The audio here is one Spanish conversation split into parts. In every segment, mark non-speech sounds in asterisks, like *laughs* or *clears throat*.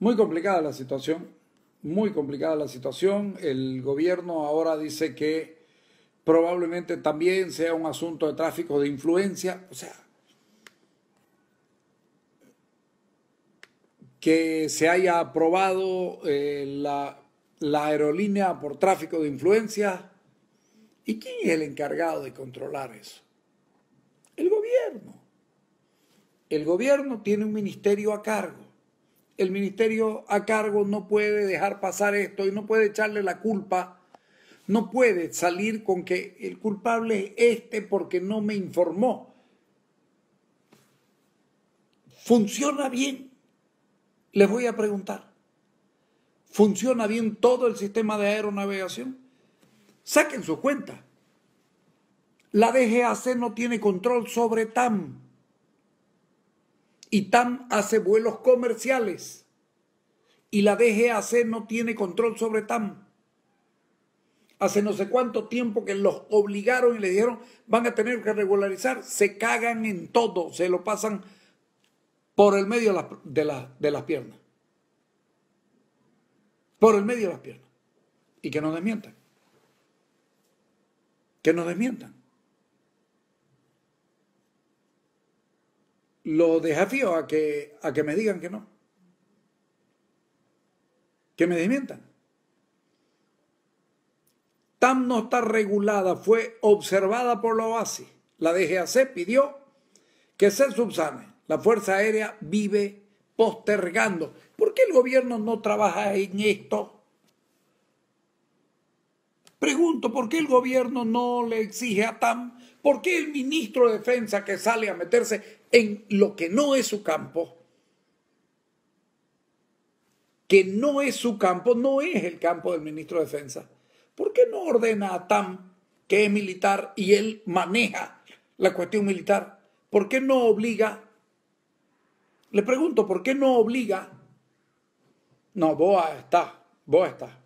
Muy complicada la situación, muy complicada la situación. El gobierno ahora dice que probablemente también sea un asunto de tráfico de influencia, o sea, que se haya aprobado eh, la, la aerolínea por tráfico de influencia. ¿Y quién es el encargado de controlar eso? El gobierno. El gobierno tiene un ministerio a cargo el ministerio a cargo no puede dejar pasar esto y no puede echarle la culpa, no puede salir con que el culpable es este porque no me informó. ¿Funciona bien? Les voy a preguntar. ¿Funciona bien todo el sistema de aeronavegación? Saquen su cuenta. La DGAC no tiene control sobre TAM y TAM hace vuelos comerciales y la DGAC no tiene control sobre TAM. Hace no sé cuánto tiempo que los obligaron y le dijeron van a tener que regularizar. Se cagan en todo, se lo pasan por el medio de, las, las piernas. Por el medio de las piernas. Y que no desmientan. Que no desmientan. lo desafío a que, a que me digan que no. Que me desmientan. TAM no está regulada, fue observada por la OASI. La DGAC pidió que se subsane. La Fuerza Aérea vive postergando. ¿Por qué el gobierno no trabaja en esto? Pregunto, ¿por qué el gobierno no le exige a TAM? ¿Por qué el ministro de Defensa que sale a meterse en lo que no es su campo, que no es su campo, no es el campo del ministro de Defensa. ¿Por qué no ordena a TAM, que es militar y él maneja la cuestión militar? ¿Por qué no obliga? Le pregunto, ¿por qué no obliga? No, BOA está, BOA está.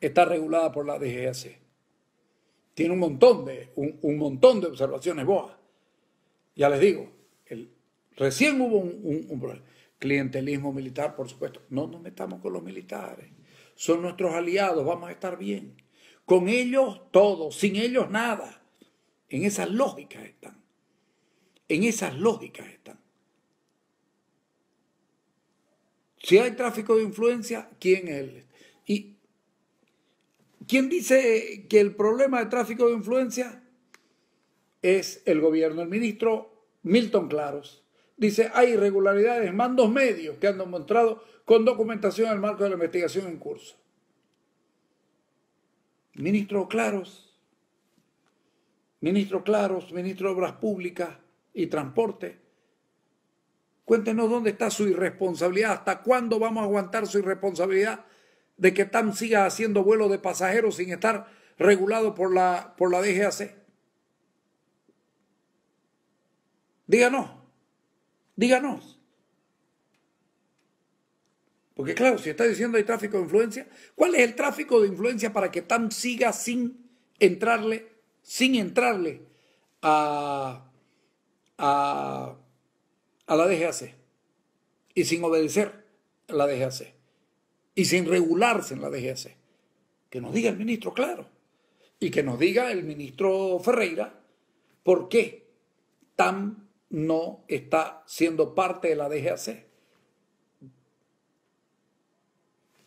Está regulada por la DGAC tiene un montón de, un, montón de observaciones boas. Ya les digo, recién hubo un, Clientelismo militar, por supuesto. No nos metamos con los militares. Son nuestros aliados, vamos a estar bien. Con ellos todo, sin ellos nada. En esas lógicas están. En esas lógicas están. Si hay tráfico de influencia, ¿quién es? Y ¿Quién dice que el problema de tráfico de influencia es el gobierno? El ministro Milton Claros. Dice, hay irregularidades, mandos medios que han demostrado con documentación en el marco de la investigación en curso. Ministro Claros, ministro Claros, ministro de Obras Públicas y Transporte, cuéntenos dónde está su irresponsabilidad, hasta cuándo vamos a aguantar su irresponsabilidad de que TAM siga haciendo vuelo de pasajeros sin estar regulado por la, por la DGAC? Díganos, díganos. Porque claro, si está diciendo hay tráfico de influencia, ¿cuál es el tráfico de influencia para que TAM siga sin entrarle, sin entrarle a, a la DGAC y sin obedecer a la DGAC? y sin regularse en la DGAC. Que nos diga el ministro, claro. Y que nos diga el ministro Ferreira por qué TAM no está siendo parte de la DGAC.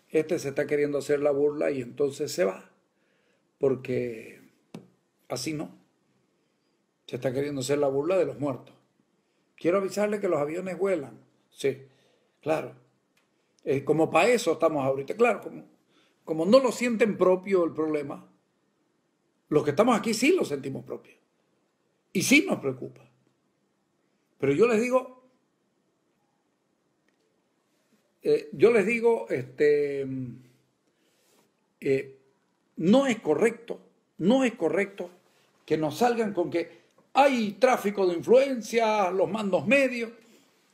Este se está queriendo hacer la burla y entonces se va, porque así no. Se está queriendo hacer la burla de los muertos. Quiero avisarle que los aviones vuelan. Sí, claro como para eso estamos ahorita. Claro, como, como no lo sienten propio el problema, los que estamos aquí sí lo sentimos propio. Y sí nos preocupa. Pero yo les digo, eh, yo les digo, este, eh, no es correcto, no es correcto que nos salgan con que hay tráfico de influencia, los mandos medios.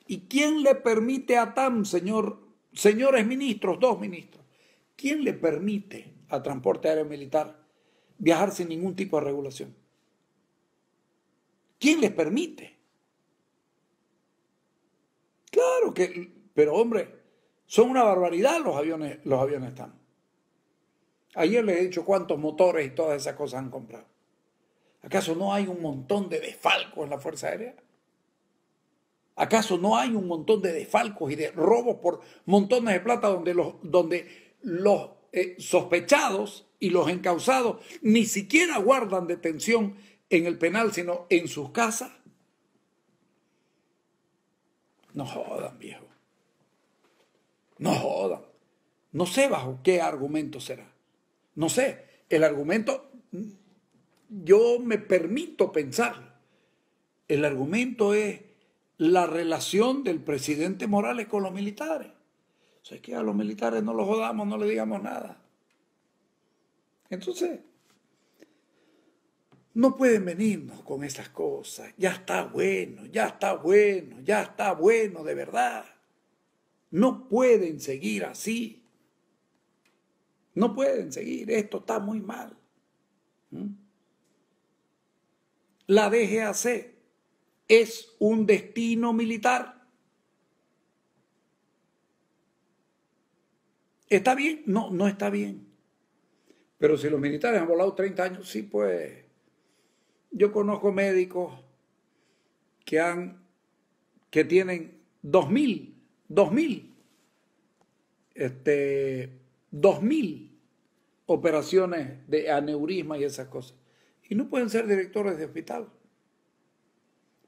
¿Y quién le permite a TAM, señor señores ministros, dos ministros, ¿quién le permite a transporte aéreo militar viajar sin ningún tipo de regulación? ¿Quién les permite? Claro que, pero hombre, son una barbaridad los aviones, los aviones están. Ayer les he dicho cuántos motores y todas esas cosas han comprado. ¿Acaso no hay un montón de desfalco en la Fuerza Aérea? ¿Acaso no hay un montón de desfalcos y de robos por montones de plata donde los, donde los eh, sospechados y los encausados ni siquiera guardan detención en el penal, sino en sus casas? No jodan, viejo. No jodan. No sé bajo qué argumento será. No sé. El argumento, yo me permito pensar, El argumento es la relación del presidente Morales con los militares. O sea, que a los militares no los jodamos, no le digamos nada. Entonces, no pueden venirnos con esas cosas. Ya está bueno, ya está bueno, ya está bueno de verdad. No pueden seguir así. No pueden seguir. Esto está muy mal. ¿Mm? La La DGAC es un destino militar. ¿Está bien? No, no está bien. Pero si los militares han volado 30 años, sí, pues yo conozco médicos que han que tienen 2000, 2000 este 2000 operaciones de aneurisma y esas cosas y no pueden ser directores de hospital.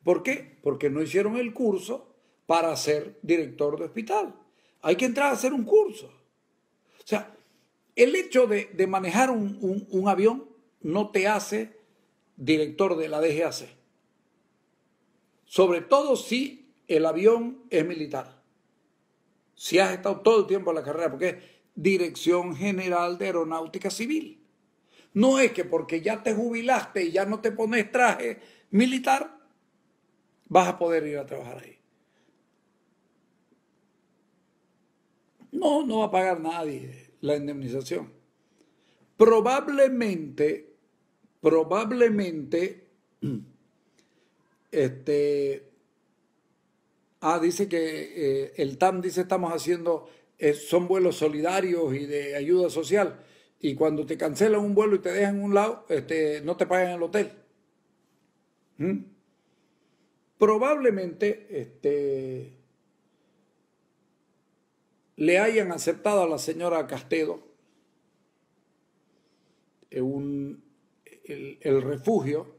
¿Por qué? Porque no hicieron el curso para ser director de hospital. Hay que entrar a hacer un curso. O sea, el hecho de, manejar un, un avión no te hace director de la DGAC. Sobre todo si el avión es militar. Si has estado todo el tiempo en la carrera, porque es Dirección General de Aeronáutica Civil. No es que porque ya te jubilaste y ya no te pones traje militar, vas a poder ir a trabajar ahí. No, no va a pagar nadie la indemnización. Probablemente, probablemente, *clears throat* este, ah, dice que eh, el TAM dice estamos haciendo, eh, son vuelos solidarios y de ayuda social. Y cuando te cancelan un vuelo y te dejan en un lado, este, no te pagan el hotel. ¿Mm? probablemente este, le hayan aceptado a la señora Castedo eh, el, refugio,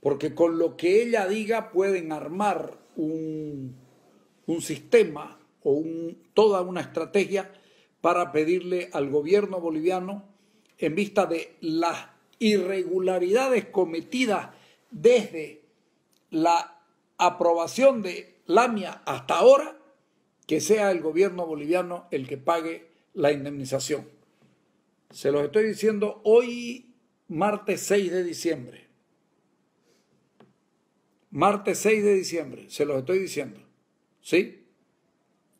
porque con lo que ella diga pueden armar un, sistema o toda una estrategia para pedirle al gobierno boliviano, en vista de las irregularidades cometidas desde la aprobación de Lamia hasta ahora, que sea el gobierno boliviano el que pague la indemnización. Se los estoy diciendo hoy, martes 6 de diciembre. Martes 6 de diciembre, se los estoy diciendo. ¿Sí?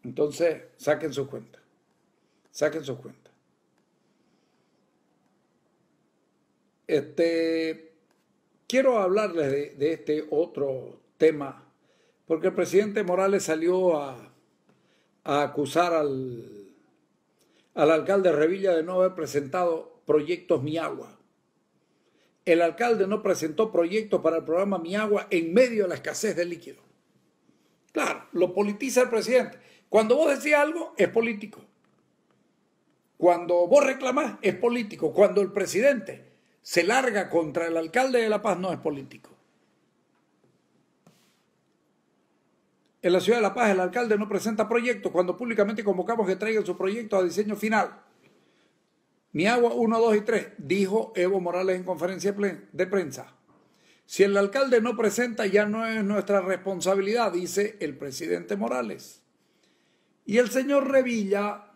Entonces, saquen sus cuenta Saquen sus cuentas. Este. Quiero hablarles de, este otro tema, porque el presidente Morales salió a, acusar al, al alcalde Revilla de no haber presentado proyectos Mi Agua. El alcalde no presentó proyectos para el programa Mi Agua en medio de la escasez de líquido. Claro, lo politiza el presidente. Cuando vos decís algo, es político. Cuando vos reclamás, es político. Cuando el presidente se larga contra el alcalde de La Paz no es político. En la ciudad de La Paz el alcalde no presenta proyectos cuando públicamente convocamos que traigan su proyecto a diseño final. Mi agua 1, 2 y 3, dijo Evo Morales en conferencia de prensa. Si el alcalde no presenta ya no es nuestra responsabilidad, dice el presidente Morales. Y el señor Revilla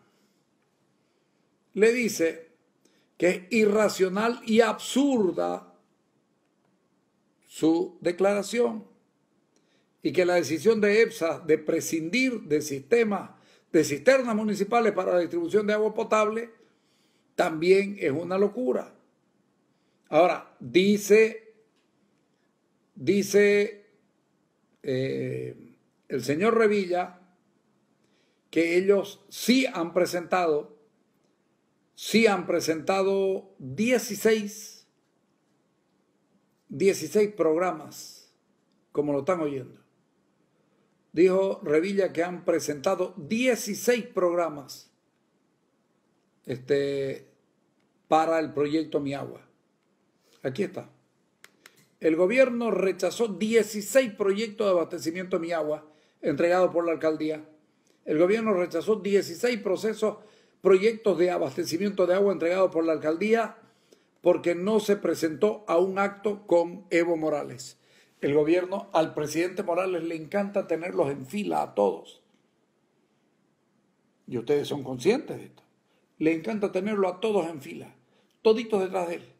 le dice, que es irracional y absurda su declaración y que la decisión de EPSA de prescindir de sistemas de cisternas municipales para la distribución de agua potable también es una locura. Ahora, dice, dice eh, el señor Revilla que ellos sí han presentado sí han presentado 16, 16 programas, como lo están oyendo. Dijo Revilla que han presentado 16 programas este, para el proyecto Mi Agua. Aquí está. El gobierno rechazó 16 proyectos de abastecimiento mi agua entregados por la alcaldía. El gobierno rechazó 16 procesos proyectos de abastecimiento de agua entregados por la alcaldía porque no se presentó a un acto con Evo Morales. El gobierno, al presidente Morales le encanta tenerlos en fila a todos. Y ustedes son conscientes de esto. Le encanta tenerlo a todos en fila, toditos detrás de él.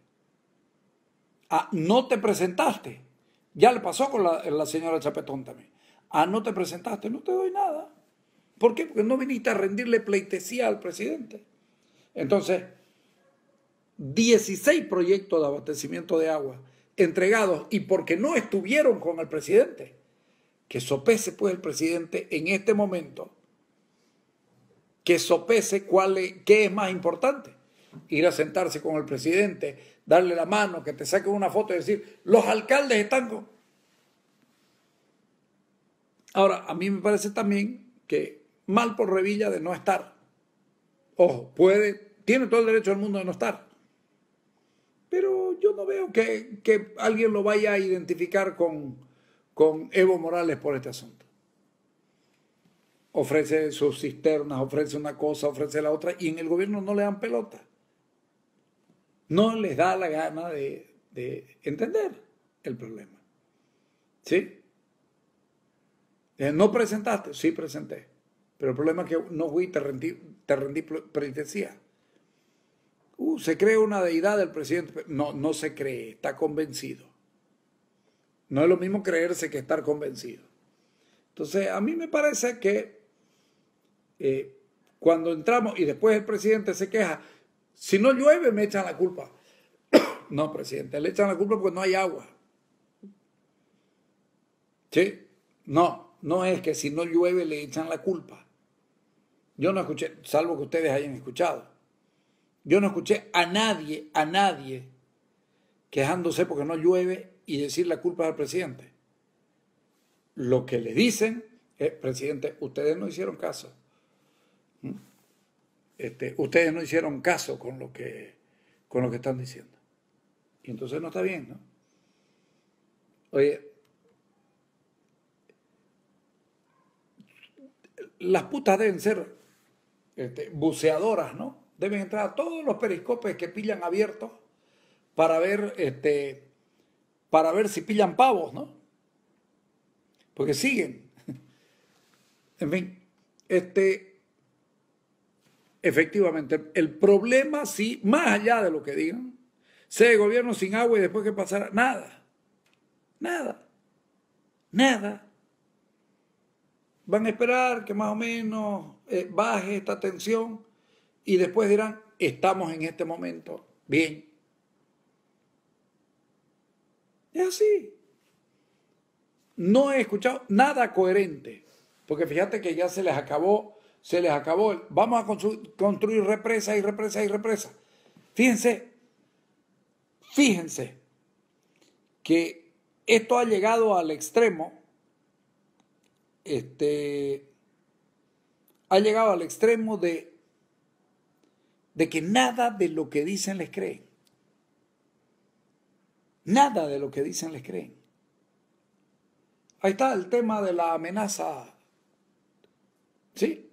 Ah, no te presentaste. Ya le pasó con la, la señora Chapetón también. Ah, no te presentaste, no te doy nada. ¿Por qué? Porque no viniste a rendirle pleitesía al presidente. Entonces, 16 proyectos de abastecimiento de agua entregados y porque no estuvieron con el presidente. Que sopese pues el presidente en este momento, que sopese cuál qué es más importante. Ir a sentarse con el presidente, darle la mano, que te saquen una foto y decir, los alcaldes están con... Ahora, a mí me parece también que mal por Revilla de no estar. Ojo, puede, tiene todo el derecho al mundo de no estar. Pero yo no veo que, alguien lo vaya a identificar con, con Evo Morales por este asunto. Ofrece sus cisternas, ofrece una cosa, ofrece la otra, y en el gobierno no le dan pelota. No les da la gana de, de entender el problema. ¿Sí? Eh, ¿No presentaste? Sí, presenté. Pero el problema es que no fui, te rendí, te rendí uh, se cree una deidad del presidente. No, no se cree, está convencido. No es lo mismo creerse que estar convencido. Entonces, a mí me parece que eh, cuando entramos y después el presidente se queja, si no llueve me echan la culpa. *coughs* no, presidente, le echan la culpa porque no hay agua. ¿Sí? No, no es que si no llueve le echan la culpa. Yo no escuché, salvo que ustedes hayan escuchado. Yo no escuché a nadie, a nadie quejándose porque no llueve y decir la culpa al presidente. Lo que le dicen es, presidente, ustedes no hicieron caso. ¿Mm? Este, ustedes no hicieron caso con lo que con lo que están diciendo. Y entonces no está bien, ¿no? Oye, las putas deben ser este, buceadoras, ¿no? Deben entrar a todos los periscopes que pillan abiertos para ver, este, para ver si pillan pavos, ¿no? Porque siguen. *laughs* En fin, este, efectivamente, el problema sí, más allá de lo que digan, se gobierno sin agua y después que pasará, nada, nada, nada van a esperar que más o menos eh, baje esta tensión y después dirán, estamos en este momento bien. Es así. No he escuchado nada coherente, porque fíjate que ya se les acabó, se les acabó, vamos a construir represa y represa y represa. Fíjense, fíjense que esto ha llegado al extremo este, ha llegado al extremo de, de que nada de lo que dicen les creen. Nada de lo que dicen les creen. Ahí está el tema de la amenaza. ¿Sí?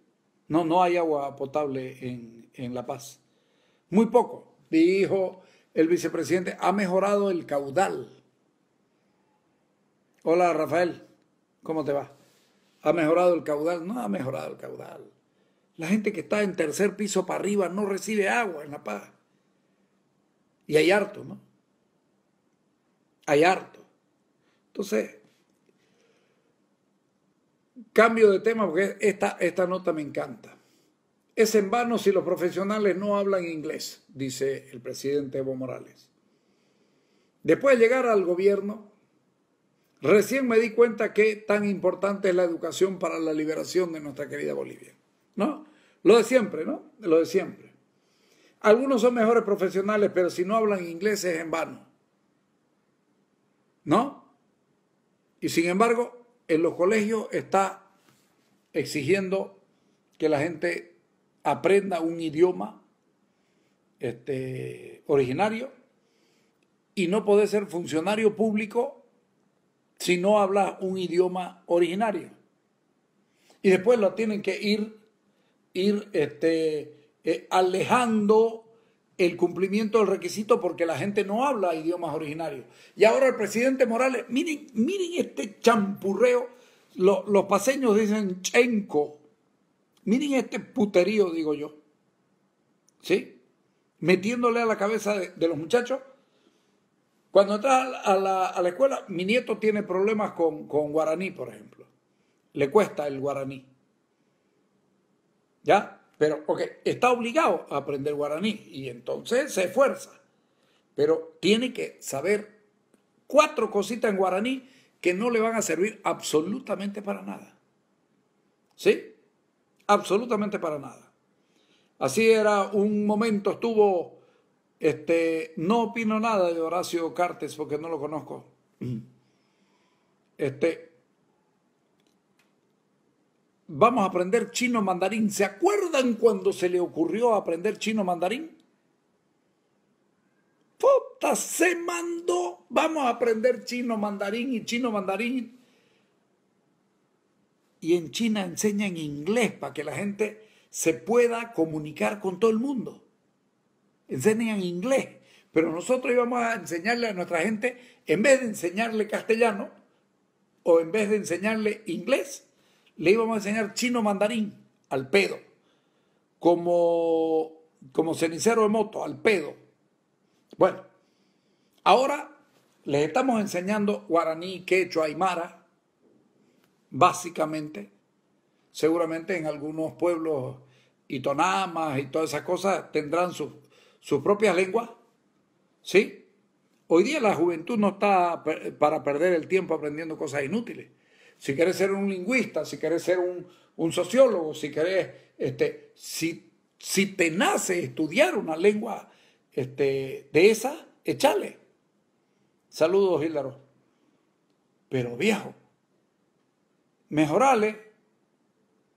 No, no hay agua potable en, en La Paz. Muy poco, dijo el vicepresidente. Ha mejorado el caudal. Hola Rafael, ¿cómo te va? ¿Ha mejorado el caudal? No ha mejorado el caudal. La gente que está en tercer piso para arriba no recibe agua en La Paz. Y hay harto, ¿no? Hay harto. Entonces, cambio de tema porque esta, esta nota me encanta. Es en vano si los profesionales no hablan inglés, dice el presidente Evo Morales. Después de llegar al gobierno, Recién me di cuenta que tan importante es la educación para la liberación de nuestra querida Bolivia. ¿No? Lo de siempre, ¿no? Lo de siempre. Algunos son mejores profesionales, pero si no hablan inglés es en vano. ¿No? Y sin embargo, en los colegios está exigiendo que la gente aprenda un idioma este, originario y no puede ser funcionario público si no hablas un idioma originario. Y después lo tienen que ir, ir este, eh, alejando el cumplimiento del requisito porque la gente no habla idiomas originarios. Y ahora el presidente Morales, miren, miren este champurreo, los paseños dicen chenco, miren este puterío, digo yo, ¿sí? Metiéndole a la cabeza de los muchachos cuando entras a la, escuela, mi nieto tiene problemas con, con guaraní, por ejemplo. Le cuesta el guaraní. ¿Ya? Pero, ok, está obligado a aprender guaraní y entonces se esfuerza. Pero tiene que saber cuatro cositas en guaraní que no le van a servir absolutamente para nada. ¿Sí? Absolutamente para nada. Así era un momento, estuvo este, no opino nada de Horacio Cartes porque no lo conozco. *clears throat* Este, vamos a aprender chino mandarín. ¿Se acuerdan cuando se le ocurrió aprender chino mandarín? Puta, se mandó. Vamos a aprender chino mandarín y chino mandarín. Y en China enseñan inglés para que la gente se pueda comunicar con todo el mundo enseñan inglés, pero nosotros íbamos a enseñarle a nuestra gente, en vez de enseñarle castellano o en vez de enseñarle inglés, le íbamos a enseñar chino mandarín al pedo, como, como cenicero de moto, al pedo. Bueno, ahora les estamos enseñando guaraní, quechua, aymara, básicamente. Seguramente en algunos pueblos y tonamas y todas esas cosas tendrán sus su propia lengua. ¿Sí? Hoy día la juventud no está para perder el tiempo aprendiendo cosas inútiles. Si quieres ser un lingüista, si quieres ser un, sociólogo, si querés, este, si, si te nace estudiar una lengua este, de esa, échale. Saludos, Hílaro. Pero viejo, mejorale,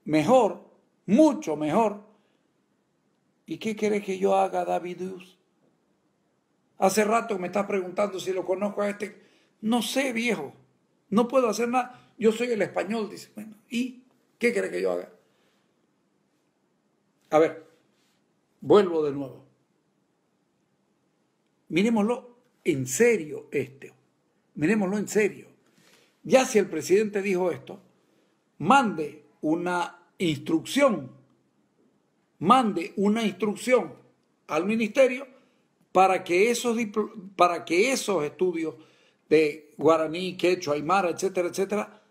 mejor, mucho mejor ¿Y qué quiere que yo haga, David Hace rato me estás preguntando si lo conozco a este. No sé, viejo. No puedo hacer nada. Yo soy el español, dice. Bueno, ¿y qué quiere que yo haga? A ver, vuelvo de nuevo. Miremoslo en serio este. Miremoslo en serio. Ya si el presidente dijo esto, mande una instrucción mande una instrucción al ministerio para que esos, para que esos estudios de guaraní, quechua, aymara, etcétera, etcétera,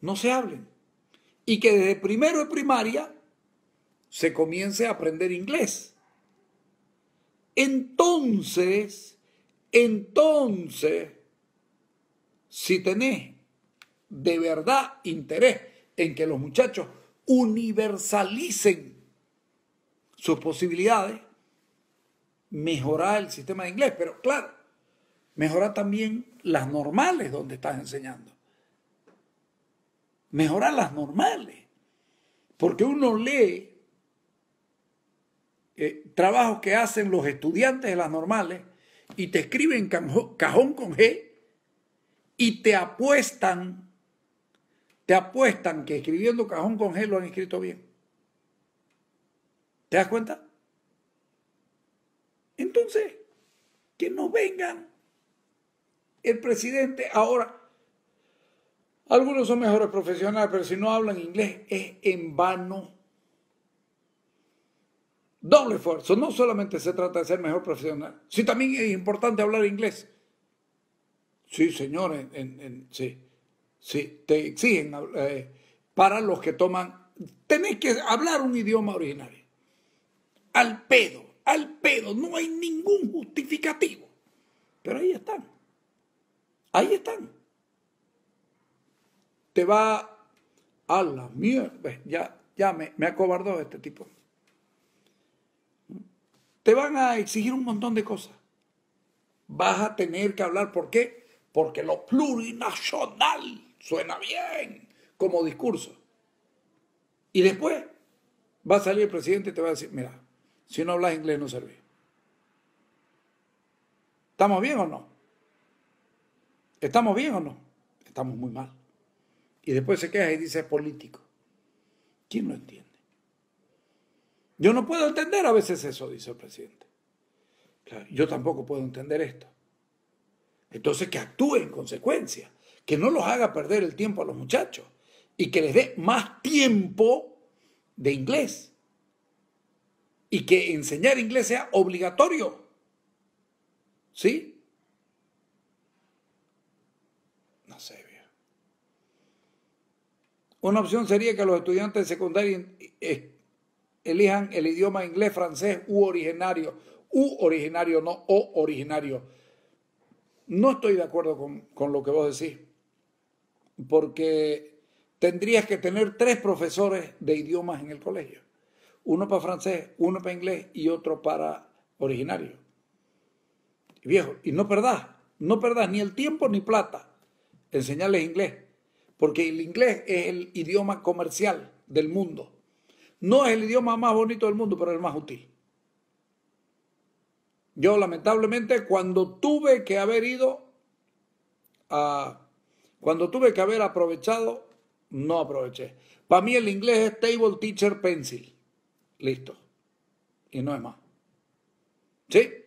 no se hablen. Y que desde primero de primaria se comience a aprender inglés. Entonces, entonces, si tenés de verdad interés en que los muchachos universalicen sus posibilidades, mejorar el sistema de inglés, pero claro, mejorar también las normales donde estás enseñando. Mejorar las normales. Porque uno lee eh, trabajos que hacen los estudiantes de las normales y te escriben cajón con G y te apuestan, te apuestan que escribiendo cajón con G lo han escrito bien. ¿Te das cuenta? Entonces, que no vengan el presidente ahora. Algunos son mejores profesionales, pero si no hablan inglés es en vano. Doble esfuerzo. No solamente se trata de ser mejor profesional, Sí, también es importante hablar inglés. Sí, señor, sí, sí, te exigen eh, para los que toman. Tenés que hablar un idioma originario al pedo, al pedo, no hay ningún justificativo. Pero ahí están, ahí están. Te va a la mierda, ya, ya me, me cobardado este tipo. Te van a exigir un montón de cosas. Vas a tener que hablar, ¿por qué? Porque lo plurinacional suena bien como discurso. Y después va a salir el presidente y te va a decir, mira, si no hablas inglés no sirve. ¿Estamos bien o no? ¿Estamos bien o no? Estamos muy mal. Y después se queja y dice es político. ¿Quién lo entiende? Yo no puedo entender a veces eso, dice el presidente. yo tampoco puedo entender esto. Entonces que actúe en consecuencia, que no los haga perder el tiempo a los muchachos y que les dé más tiempo de inglés y que enseñar inglés sea obligatorio. ¿Sí? No sé. Una opción sería que los estudiantes de secundaria eh, elijan el idioma inglés, francés u originario. U originario, no o originario. No estoy de acuerdo con, con lo que vos decís, porque tendrías que tener tres profesores de idiomas en el colegio uno para francés, uno para inglés y otro para originario. viejo, y no perdás, no perdás ni el tiempo ni plata. Enseñarles inglés, porque el inglés es el idioma comercial del mundo. No es el idioma más bonito del mundo, pero el más útil. Yo lamentablemente cuando tuve que haber ido a... Cuando tuve que haber aprovechado, no aproveché. Para mí el inglés es Table Teacher Pencil. Listo. Y no es más. ¿Sí?